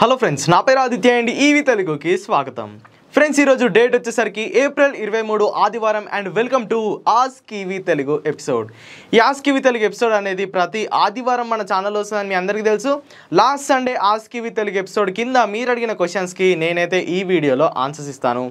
Hello friends నా పేరు ఆదిత్య అండి ఈవి తెలుగుకి స్వాగతం ఫ్రెండ్స్ ఈరోజు డేట్ వచ్చేసరికి ఏప్రిల్ ఇరవై మూడు ఆదివారం and welcome to ask EV Telugu episode ఈ ఆస్ కీవీ తెలుగు ఎపిసోడ్ అనేది ప్రతి ఆదివారం మన ఛానల్ వస్తుందని మీ అందరికీ తెలుసు last Sunday ask EV Telugu episode కింద మీరు అడిగిన క్వశ్చన్స్కి నేనైతే ఈ వీడియోలో ఆన్సర్స్ ఇస్తాను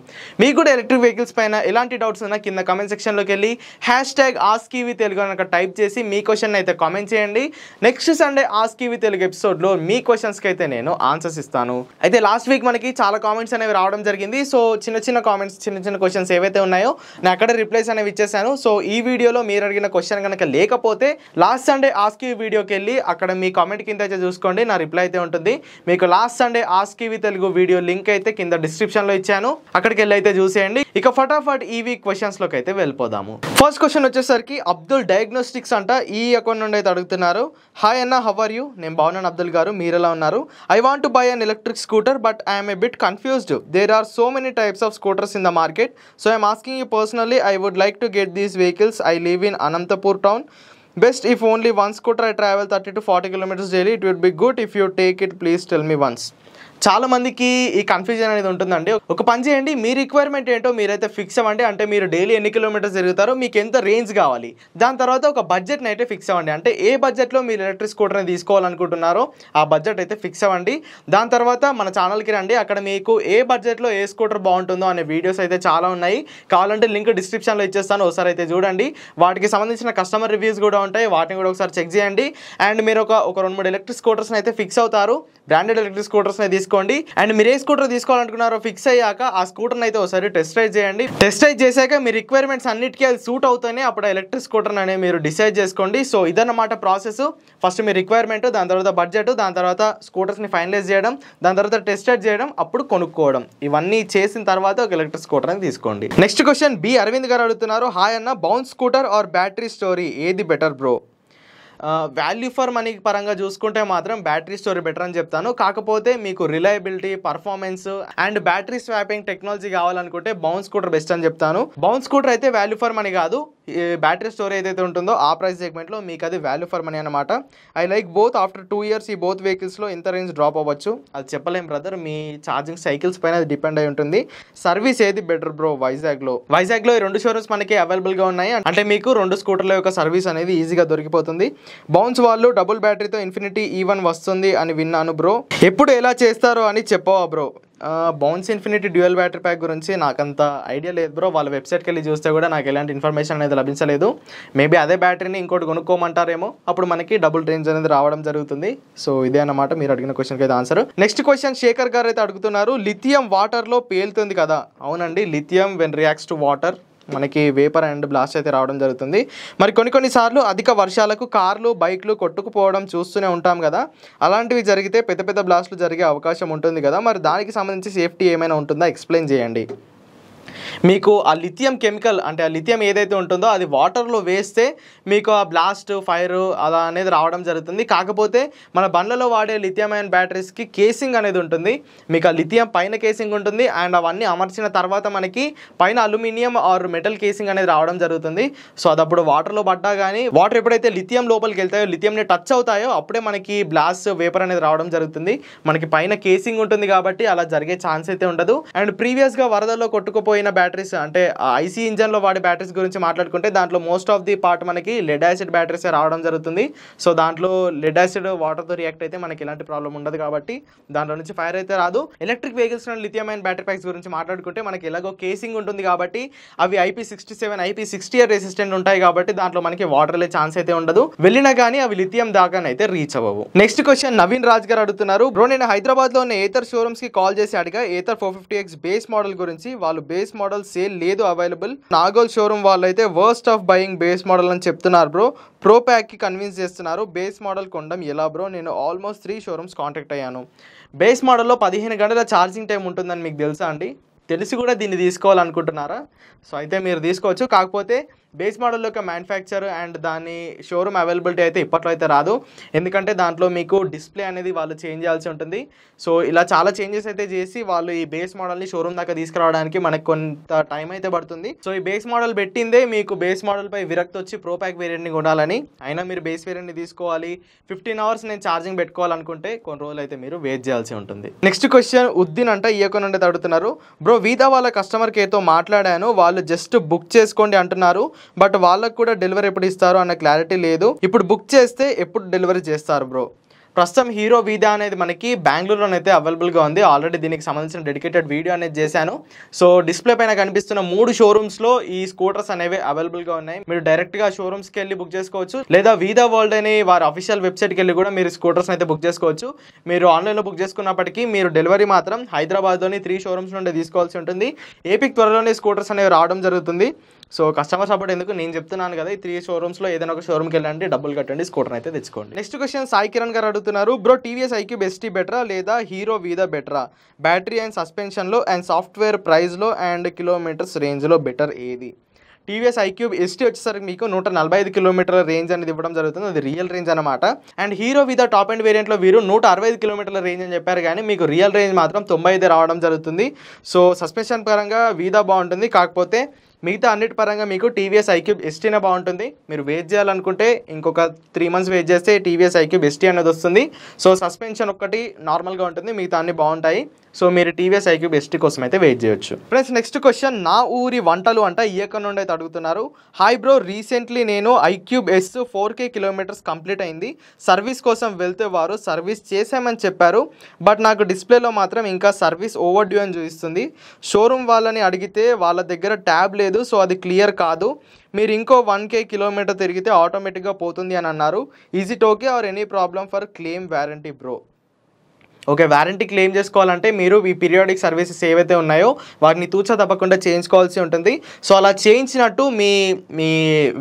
మీకు కూడా ఎలక్ట్రిక్ వెహికల్స్ పైన ఎలాంటి డౌట్స్ ఉన్నా కింద కమెంట్ సెక్షన్లోకి వెళ్ళి hashtag ask EV Telugu అనక టైప్ చేసి మీ క్వశ్చన్ అయితే కామెంట్ చేయండి next Sunday ask EV Telugu ఎపిసోడ్లో మీ క్వశ్చన్స్కి అయితే నేను ఆన్సర్స్ ఇస్తాను అయితే లాస్ట్ వీక్ మనకి చాలా కామెంట్స్ అనేవి రావడం జరిగింది సో చిన్న చిన్న కామెంట్స్ చిన్న చిన్న క్వశ్చన్స్ ఏవైతే ఉన్నాయో నేను అక్కడ రిప్లైస్ అనేవి ఇచ్చేసాను సో ఈ వీడియోలో మీరు అడిగిన క్వశ్చన్ కనుక లేకపోతే లాస్ట్ సండే ఆస్కీ వీడియోకి వెళ్ళి అక్కడ మీ కామెంట్ కింద అయితే చూసుకోండి నా రిప్లై అయితే ఉంటుంది మీకు last Sunday ask EV Telugu video link అయితే కింద డిస్క్రిప్షన్లో ఇచ్చాను అక్కడికి వెళ్ళి అయితే చూసేయండి ఇక ఫటాఫట్ ఈవీ క్వశ్చన్స్లోకి అయితే వెళ్ళిపోదాము ఫస్ట్ క్వశ్చన్ వచ్చేసరికి అబ్దుల్ డయాగ్నోస్టిక్స్ అంట ఈ అకౌంట్ నుండి అయితే అడుగుతున్నారు హాయ్ అన్న హవ్ ఆర్ యూ నేను బాగున్నాను అబ్దుల్ గారు మీరు ఎలా ఉన్నారు I want to buy an electric scooter but I'm a bit confused there are so many many types of scooters in the market. So I'm asking you personally, I would like to get these vehicles. I live in Anantapur town. Best if only one scooter I travel 30 to 40 kilometers daily. It would be good if you take it. Please tell me once. చాలా మందికి ఈ confusion అనేది ఉంటుందండి ఒక పని చేయండి మీ requirement ఏంటో మీరైతే ఫిక్స్ అవ్వండి అంటే మీరు డైలీ ఎన్ని కిలోమీటర్స్ తిరుగుతారో మీకు ఎంత రేంజ్ కావాలి దాని తర్వాత ఒక బడ్జెట్ని అయితే ఫిక్స్ అవ్వండి అంటే ఏ బడ్జెట్లో మీరు ఎలక్ట్రిక్ స్కూటర్ని తీసుకోవాలనుకుంటున్నారో ఆ బడ్జెట్ అయితే ఫిక్స్ అవ్వండి దాని తర్వాత మన ఛానల్కి రండి అక్కడ మీకు ఏ బడ్జెట్లో ఏ స్కూటర్ బాగుంటుందో అనే వీడియోస్ అయితే చాలా ఉన్నాయి కావాలంటే లింక్ డిస్క్రిప్షన్లో ఇచ్చేస్తాను ఒకసారి అయితే చూడండి వాటికి సంబంధించిన కస్టమర్ రివ్యూస్ కూడా ఉంటాయి వాటిని కూడా ఒకసారి చెక్ చేయండి అండ్ మీరు ఒక ఒక రెండు మూడు ఎలక్ట్రిక్ స్కూటర్స్ని అయితే ఫిక్స్ అవుతారు బ్రాండెడ్ ఎలక్ట్రిక్ స్కూటర్స్ని తీసుకు తీసుకోండి అండ్ మీరు ఏ స్కూటర్ తీసుకోవాలనుకున్నారో ఫిక్స్ అయ్యాక ఆ స్కూటర్ని అయితే ఒకసారి టెస్ట్ డ్రైవ్ చేయండి టెస్ట్ డ్రైవ్ చేశాక మీ రిక్వైర్మెంట్స్ అన్నిటికీ అది సూట్ అవుతాయి అప్పుడు ఎలక్ట్రిక్ స్కూటర్ అనేది మీరు డిసైడ్ చేసుకోండి సో ఇదన్నమాట ప్రాసెస్ ఫస్ట్ మీ రిక్వైర్మెంట్ దాని తర్వాత బడ్జెట్ దాని తర్వాత స్కూటర్స్ని ఫైనలైజ్ చేయడం దాని తర్వాత టెస్ట్ డ్రైవ్ చేయడం అప్పుడు కొనుక్కోవడం ఇవన్నీ చేసిన తర్వాత ఒక ఎలక్ట్రిక్ స్కూటర్ అని తీసుకోండి నెక్స్ట్ క్వశ్చన్ బి అరవింద్ గారు అడుగుతున్నారు హాయ్ అన్న Bounce scooter or battery story ఏది better bro value for money పరంగా చూసుకుంటే మాత్రం బ్యాటరీ స్టోరీ బెటర్ అని చెప్తాను కాకపోతే మీకు reliability performance and battery swapping technology కావాలనుకుంటే బౌన్స్ స్కూటర్ బెస్ట్ అని చెప్తాను బౌన్స్ స్కూటర్ అయితే వాల్యూ ఫర్ మనీ కాదు బ్యాటరీ స్టోర్ ఏదైతే ఉంటుందో ఆ ప్రైస్ సెగ్మెంట్లో మీకు అది వాల్యూ ఫర్ మనీ అనమాట I like both after two years ఈ బోత్ వెహికల్స్లో ఇంత రేంజ్ డ్రాప్ అవ్వచ్చు అది చెప్పలేం బ్రదర్ మీ ఛార్జింగ్ సైకిల్స్ పైన అది డిపెండ్ అయి ఉంటుంది సర్వీస్ ఏది బెటర్ బ్రో వైజాగ్లో వైజాగ్లో ఈ రెండు షోరూమ్స్ మనకి అవైలబుల్గా ఉన్నాయి అంటే మీకు రెండు స్కూటర్ల యొక్క సర్వీస్ అనేది ఈజీగా దొరికిపోతుంది బౌన్స్ వాళ్ళు డబుల్ బ్యాటరీతో ఇన్ఫినిటీ ఈవెన్ వస్తుంది అని విన్నాను బ్రో ఎప్పుడు ఎలా చేస్తారో అని చెప్పవా bro Bounce Infinity dual battery pack గురించి నాకంత ఐడియా లేదు బ్రో వాళ్ళ వెబ్సైట్కి వెళ్ళి చూస్తే కూడా నాకు ఎలాంటి ఇన్ఫర్మేషన్ అనేది లభించలేదు మేబీ అదే బ్యాటరీని ఇంకోటి కొనుక్కోమంటారేమో అప్పుడు మనకి డబుల్ రేంజ్ అనేది రావడం జరుగుతుంది సో ఇదే అనమాట మీరు అడిగిన క్వశ్చన్కి అయితే ఆన్సర్ నెక్స్ట్ క్వశ్చన్ శేఖర్ గారు అయితే అడుగుతున్నారు లిథియం వాటర్లో పేలుతుంది కదా అవునండి lithium when reacts to water మనకి వేపర్ అండ్ బ్లాస్ట్ అయితే రావడం జరుగుతుంది మరి కొన్ని కొన్నిసార్లు అధిక వర్షాలకు కార్లు బైక్లు కొట్టుకుపోవడం చూస్తూనే ఉంటాం కదా అలాంటివి జరిగితే పెద్ద పెద్ద బ్లాస్ట్లు జరిగే అవకాశం ఉంటుంది కదా మరి దానికి సంబంధించి సేఫ్టీ ఏమైనా ఉంటుందా ఎక్స్ప్లెయిన్ చేయండి మీకు ఆ లిథియం కెమికల్ అంటే ఆ లిథియం ఏదైతే ఉంటుందో అది వాటర్లో వేస్తే మీకు ఆ బ్లాస్ట్ ఫైర్ అలా అనేది రావడం జరుగుతుంది కాకపోతే మన బండ్లలో వాడే లిథియం అయన్ బ్యాటరీస్కి కేసింగ్ అనేది ఉంటుంది మీకు ఆ లిథియం పైన కేసింగ్ ఉంటుంది అండ్ అవన్నీ అమర్చిన తర్వాత మనకి పైన అల్యూమినియం ఆర్ మెటల్ కేసింగ్ అనేది రావడం జరుగుతుంది సో అది అప్పుడు వాటర్లో పడ్డా కానీ వాటర్ ఎప్పుడైతే లిథియం లోపలికి వెళ్తాయో లిథియంని టచ్ అవుతాయో అప్పుడే మనకి బ్లాస్ట్ వేపర్ అనేది రావడం జరుగుతుంది మనకి పైన కేసింగ్ ఉంటుంది కాబట్టి అలా జరిగే ఛాన్స్ అయితే ఉండదు అండ్ ప్రీవియస్గా వరదల్లో కొట్టుకుపోయిన విలువైన బ్యాటరీస్ అంటే ఐసీ ఇంజన్లో వాడే బ్యాటరీస్ గురించి మాట్లాడుకుంటే దాంట్లో మోస్ట్ ఆఫ్ ది పార్ట్ మనకి లెడ్ యాసిడ్ బ్యాటరీసే రావడం జరుగుతుంది సో దాంట్లో లెడ్ యాసిడ్ వాటర్తో రియాక్ట్ అయితే మనకి ఎలాంటి ప్రాబ్లం ఉండదు కాబట్టి దాంట్లో నుంచి ఫైర్ అయితే రాదు ఎలక్ట్రిక్ వెహికల్స్ లిథియం అయిన బ్యాటరీ ప్యాక్స్ గురించి మాట్లాడుకుంటే మనకి ఎలాగో కేసింగ్ ఉంటుంది కాబట్టి అవి IP sixty seven IP sixty resistant ఉంటాయి కాబట్టి దాంట్లో మనకి వాటర్ లే ఛాన్స్ అయితే ఉండదు వెళ్ళినా కానీ అవి లిథియం దాకానైతే రీచ్ అవ్వవు నెక్స్ట్ క్వశ్చన్ నవీన్ రాజ్ గారు అడుగుతున్నారు బ్రో నేను హైదరాబాద్ లో ఉన్న ఏతర్ షోరూమ్స్ కి కాల్ చేసి అడిగా Ather four fifty X base model గురించి వాళ్ళు బేస్ మోడల్ సేల్ లేదు అవైలబుల్ నాగోల్ షోరూమ్ వాళ్ళు అయితే worst of buying base model అని చెప్తున్నారు బ్రో ప్రో ప్యాక్కి కన్విన్స్ చేస్తున్నారు బేస్ మోడల్ కొండం ఎలా బ్రో నేను ఆల్మోస్ట్ త్రీ షోరూమ్స్ కాంటాక్ట్ అయ్యాను బేస్ మోడల్లో పదిహేను గంటల ఛార్జింగ్ టైం ఉంటుందని మీకు తెలుసా అండి తెలిసి కూడా దీన్ని తీసుకోవాలనుకుంటున్నారా సో అయితే మీరు తీసుకోవచ్చు కాకపోతే బేస్ మోడల్ ఒక మ్యానుఫ్యాక్చర్ అండ్ దాని షోరూమ్ అవైలబిలిటీ అయితే ఇప్పట్లో అయితే రాదు ఎందుకంటే దాంట్లో మీకు డిస్ప్లే అనేది వాళ్ళు చేంజ్ చేయాల్సి ఉంటుంది సో ఇలా చాలా చేంజెస్ అయితే చేసి వాళ్ళు ఈ బేస్ మోడల్ని షోరూమ్ దాకా తీసుకురావడానికి మనకు కొంత టైం అయితే పడుతుంది సో ఈ బేస్ మోడల్ పెట్టిందే మీకు బేస్ మోడల్పై విరక్తి వచ్చి ప్రో ప్యాక్ వేరియంట్ని కొనాలని అయినా మీరు బేస్ వేరియంట్ని తీసుకోవాలి ఫిఫ్టీన్ అవర్స్ నేను ఛార్జింగ్ పెట్టుకోవాలనుకుంటే కొన్ని రోజులు అయితే మీరు వెయిట్ చేయాల్సి ఉంటుంది నెక్స్ట్ క్వశ్చన్ ఉద్దీన్ అంటే ఈయకు నుండి తడుతున్నారు బ్రో వీదా వాళ్ళ కస్టమర్ కేర్తో మాట్లాడాను వాళ్ళు జస్ట్ బుక్ చేసుకోండి అంటున్నారు బట్ వాళ్ళకు కూడా డెలివరీ ఎప్పుడు ఇస్తారు అన్న క్లారిటీ లేదు ఇప్పుడు బుక్ చేస్తే ఎప్పుడు డెలివరీ చేస్తారు బ్రో ప్రస్తుతం హీరో వీధా అనేది మనకి బెంగళూరులోనైతే అవైలబుల్గా ఉంది ఆల్రెడీ దీనికి సంబంధించిన డెడికేటెడ్ వీడియో అనేది చేశాను సో డిస్ప్లే పైన కనిపిస్తున్న మూడు షోరూమ్స్లో ఈ స్కూటర్స్ అనేవి అవైలబుల్గా ఉన్నాయి మీరు డైరెక్ట్గా షోరూమ్స్కి వెళ్ళి బుక్ చేసుకోవచ్చు లేదా వీధా వరల్డ్ అని వారి అఫీషియల్ వెబ్సైట్కి వెళ్ళి కూడా మీరు స్కూటర్స్ అయితే బుక్ చేసుకోవచ్చు మీరు ఆన్లైన్లో బుక్ చేసుకున్నప్పటికీ మీరు డెలివరీ మాత్రం హైదరాబాద్లోని త్రీ షోరూమ్స్ నుండి తీసుకోవాల్సి ఉంటుంది ఏపీ త్వరలోనే స్కూటర్స్ అనేవి రావడం జరుగుతుంది సో కస్టమర్ సపోర్ట్ ఎందుకు నేను చెప్తున్నాను కదా ఈ త్రీ షోరూమ్స్లో ఏదైనా ఒక షోరూమ్కి వెళ్ళండి డబ్బులు కట్టండి స్కూటర్ అయితే తెచ్చుకోండి నెక్స్ట్ క్వశ్చన్ సాయి కిరణ్ గారు అడుగుతున్నారు బ్రో టీవీఎస్ ఐక్యూ బెస్టీ బెటరా లేదా హీరో వీదా బెటరా బ్యాటరీ అండ్ సస్పెన్షన్లో అండ్ సాఫ్ట్వేర్ ప్రైస్లో అండ్ కిలోమీటర్స్ రేంజ్లో బెటర్ ఏది టీవీఎస్ ఐక్యూబ్ ఎస్టీ వచ్చేసరికి మీకు నూట నలభై ఐదు కిలోమీటర్ల రేంజ్ అనేది ఇవ్వడం జరుగుతుంది అది రియల్ రేంజ్ అనమాట and Hero with top end వేరియంట్లో వీరు నూట అరవై ఐదు కిలోమీటర్ల రేంజ్ అని చెప్పారు కానీ మీకు రియల్ రేంజ్ మాత్రం తొంభై ఐదు రావడం జరుగుతుంది సో సస్పెన్షన్ పరంగా వీదా బాగుంటుంది కాకపోతే మిగతా అన్నిటి పరంగా మీకు టీవీఎస్ ఐక్యూబ్ ఎస్టీనే బాగుంటుంది మీరు వెయిట్ చేయాలనుకుంటే ఇంకొక త్రీ మంత్స్ వెయిట్ చేస్తే టీవీఎస్ ఐక్యూబ్ ఎస్టీ అనేది వస్తుంది సో సస్పెన్షన్ ఒక్కటి నార్మల్గా ఉంటుంది మిగతా అన్ని బాగుంటాయి సో మీరు టీవీఎస్ ఐక్యూబ్ ఎస్టీ కోసం అయితే వెయిట్ చేయొచ్చు ఫ్రెండ్స్ నెక్స్ట్ క్వశ్చన్ నా ఊరి వంటలు అంట ఎక్కడ నుండి అయితే అడుగుతున్నారు హాయ్ బ్రో రీసెంట్లీ నేను iQube S four K kilometres complete అయింది సర్వీస్ కోసం వెళ్తే వారు సర్వీస్ చేసామని చెప్పారు బట్ నాకు డిస్ప్లేలో మాత్రం ఇంకా సర్వీస్ ఓవర్ డ్యూ అని చూపిస్తుంది షోరూమ్ వాళ్ళని అడిగితే వాళ్ళ దగ్గర ట్యాబ్ లేదు లేదు సో అది క్లియర్ కాదు మీరు ఇంకో వన్ కే కిలోమీటర్ తిరిగితే ఆటోమేటిక్గా పోతుంది అని అన్నారు is it okay or any problem for claim warranty bro okay warranty claim చేసుకోవాలంటే మీరు ఈ పీరియాడిక్ సర్వీసెస్ ఏవైతే ఉన్నాయో వాటిని తూచ తప్పకుండా చేయించుకోవాల్సి ఉంటుంది సో అలా చేయించినట్టు మీ మీ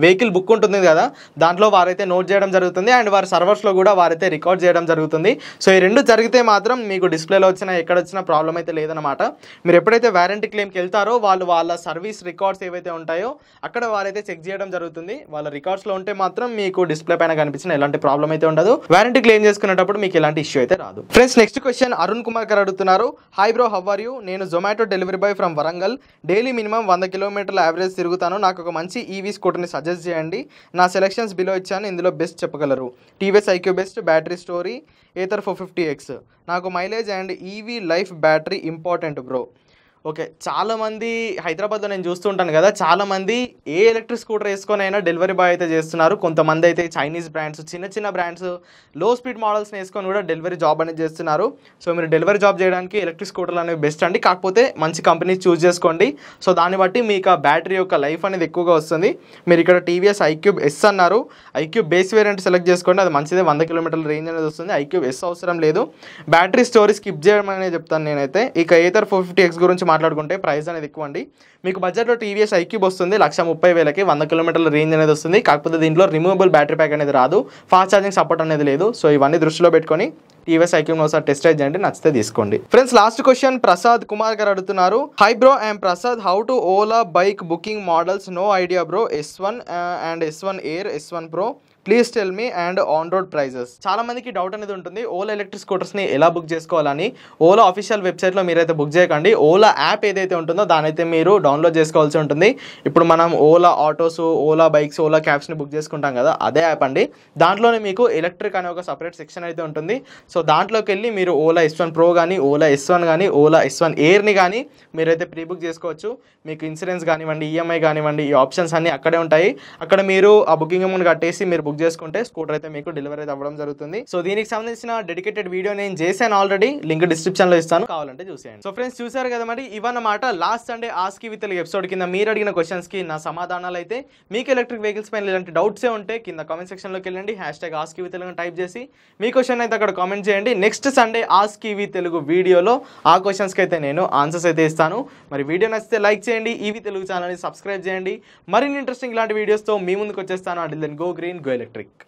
వెహికల్ బుక్ ఉంటుంది కదా దాంట్లో వారైతే నోట్ చేయడం జరుగుతుంది అండ్ వారి సర్వర్స్లో కూడా వారైతే రికార్డ్ చేయడం జరుగుతుంది సో ఈ రెండు జరిగితే మాత్రం మీకు డిస్ప్లేలో వచ్చిన ఎక్కడ వచ్చిన ప్రాబ్లం అయితే లేదనమాట మీరు ఎప్పుడైతే వారంటీ క్లెయిమ్కి వెళ్తారో వాళ్ళు వాళ్ళ సర్వీస్ రికార్డ్స్ ఏవైతే ఉంటాయో అక్కడ వారైతే చెక్ చేయడం జరుగుతుంది వాళ్ళ రికార్డ్స్లో ఉంటే మాత్రం మీకు డిస్ప్లే పైన కనిపించిన ఎలాంటి ప్రాబ్లం అయితే ఉండదు వారంటీ క్లెయిమ్ చేసుకునేటప్పుడు మీకు ఎలాంటి ఇష్యూ అయితే రాదు friends next next question Arun Kumar గారు అడుగుతున్నారు హై బ్రో హవర్ యూ నేను Zomato delivery boy from Warangal daily minimum వంద కిలోమీటర్ల యావరేజ్ తిరుగుతాను నాకు ఒక మంచి ఈవీ స్కూటర్ని సజెస్ట్ చేయండి నా సెలెక్షన్స్ బిలో ఇచ్చాను ఇందులో బెస్ట్ చెప్పగలరు TVS IQ best battery story Ather four fifty X నాకు mileage and EV life battery important bro okay చాలామంది హైదరాబాద్లో నేను చూస్తుంటాను కదా చాలామంది ఏ ఎలక్ట్రిక్ స్కూటర్ వేసుకొని అయినా డెలివరీ బాయ్ అయితే చేస్తున్నారు కొంతమంది అయితే చైనీస్ బ్రాండ్స్ చిన్న చిన్న బ్రాండ్స్ లో స్పీడ్ మోడల్స్ని వేసుకొని కూడా డెలివరీ జాబ్ అనేది చేస్తున్నారు సో మీరు డెలివరీ జాబ్ చేయడానికి ఎలక్ట్రిక్ స్కూటర్లు అనేవి బెస్ట్ అండి కాకపోతే మంచి కంపెనీ చూస్ చేసుకోండి సో దాన్ని బట్టి మీకు ఆ బ్యాటరీ యొక్క లైఫ్ అనేది ఎక్కువగా వస్తుంది మీరు ఇక్కడ టీవీఎస్ ఐక్యూబ్ ఎస్ అన్నారు ఐక్యూబ్ బేస్ వేరియంట్ సెలెక్ట్ చేసుకోండి అది మంచిదే వంద కిలోమీటర్ల రేంజ్ అనేది వస్తుంది ఐక్యూబ్ ఎస్ అవసరం లేదు బ్యాటరీ స్టోరీ స్కిప్ చేయడం అనేది చెప్తాను నేనైతే ఇక ఏతర్ ఫోర్ ఫిఫ్టీ ఎక్స్ గురించి మాట్లాడుకుంటే ప్రైస్ అనేది ఎక్కువ అండి మీకు బడ్జెట్లో టీవీఎస్ ఐక్యూబ్ వస్తుంది లక్ష ముప్పై వేలకి వంద కిలోమీటర్ల రేంజ్ అనేది వస్తుంది కాకపోతే దీంట్లో రిమూవబుల్ బ్యాటరీ ప్యాక్ అనేది రాదు ఫాస్ట్ ఛార్జింగ్ సపోర్ట్ అనేది లేదు సో ఇవన్నీ దృష్టిలో పెట్టుకొని టీవీఎస్ ఐక్యూబ్ ఒకసారి టెస్ట్ రైడ్ చేయండి నచ్చితే తీసుకోండి friends last question Prasad Kumar గారు అడుగుతున్నారు hi bro and Prasad how to Ola bike booking models no idea bro S one and S one Air S one pro please tell me and on road prices చాలా మందికి doubt అనేది ఉంటుంది Ola electric స్కూటర్స్ని ఎలా book చేసుకోవాలని Ola official వెబ్సైట్లో మీరైతే book చేయకండి Ola app ఏదైతే ఉంటుందో దానైతే మీరు డౌన్లోడ్ చేసుకోవాల్సి ఉంటుంది ఇప్పుడు మనం ఓలా ఆటోస్ ఓలా బైక్స్ ఓలా క్యాబ్స్ని బుక్ చేసుకుంటాం కదా అదే యాప్ అండి దాంట్లోనే మీకు ఎలక్ట్రిక్ అనే ఒక సపరేట్ సెక్షన్ అయితే ఉంటుంది సో దాంట్లోకి వెళ్ళి మీరు ఓలా ఎస్ వన్ ప్రో కానీ ఓలా ఎస్ వన్ కానీ ఓలా ఎస్ వన్ ఎయిర్ని కానీ మీరైతే ప్రీ బుక్ చేసుకోవచ్చు మీకు ఇన్సూరెన్స్ కానివ్వండి ఈఎంఐ e కానివ్వండి ఈ ఆప్షన్స్ అన్నీ అక్కడే ఉంటాయి అక్కడ మీరు ఆ బుకింగ్ అమౌంట్ కట్టేసి మీరు బుక్ బుక్ చేసుకుంటే స్కూటర్ అయితే మీకు డెలివరీ అయితే అవ్వడం జరుగుతుంది సో దీనికి సంబంధించిన డెడికేటెడ్ వీడియో నేను చేశాను ఆల్రెడీ లింక్ డిస్క్రిప్షన్ లో ఇస్తాను కావాలంటే చూసేయండి సో ఫ్రెండ్స్ చూసారు కదా మరి ఇవన్నమాట last Sunday ask with episode కింద మీరు అడిగిన క్వశ్చన్స్ కి నా సమాధానాలు అయితే మీకు ఎలక్ట్రిక్ వెహికల్స్ పైన ఇలాంటి డౌట్సే ఉంటే కింద కామెంట్ సెక్షన్లోకి వెళ్ళండి hashtag ask with type చేసి మీ క్వశ్చన్ అయితే అక్కడ కామెంట్ చేయండి next Sunday ask EV Telugu వీడియోలో ఆ కి అయితే నేను ఆన్సర్స్ అయితే ఇస్తాను మరి వీడియో నచ్చితే లైక్ చేయండి ఈవి తెలుగు ఛానల్ని సబ్స్క్రైబ్ చేయండి మరిన్ని ఇంట్రెస్టింగ్ ఇలాంటి వీడియోస్తో మీ ముందుకు వచ్చేస్తాను until then go green Goyal electric